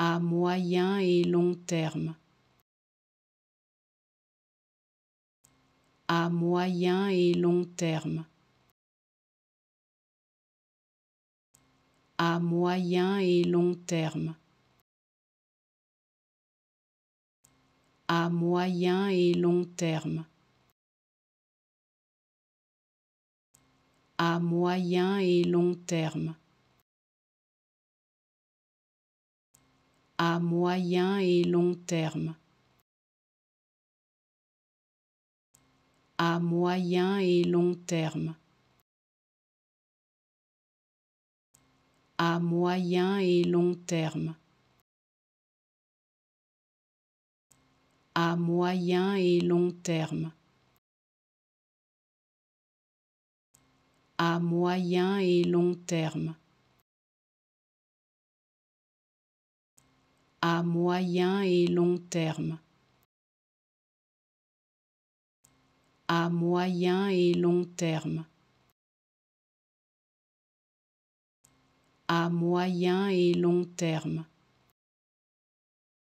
à moyen et long terme. À moyen et long terme. À moyen et long terme. À moyen et long terme. À moyen et long terme. à moyen et long terme. À moyen et long terme. À moyen et long terme. À moyen et long terme. à moyen et long terme. à moyen et long terme. À moyen et long terme. À moyen et long terme.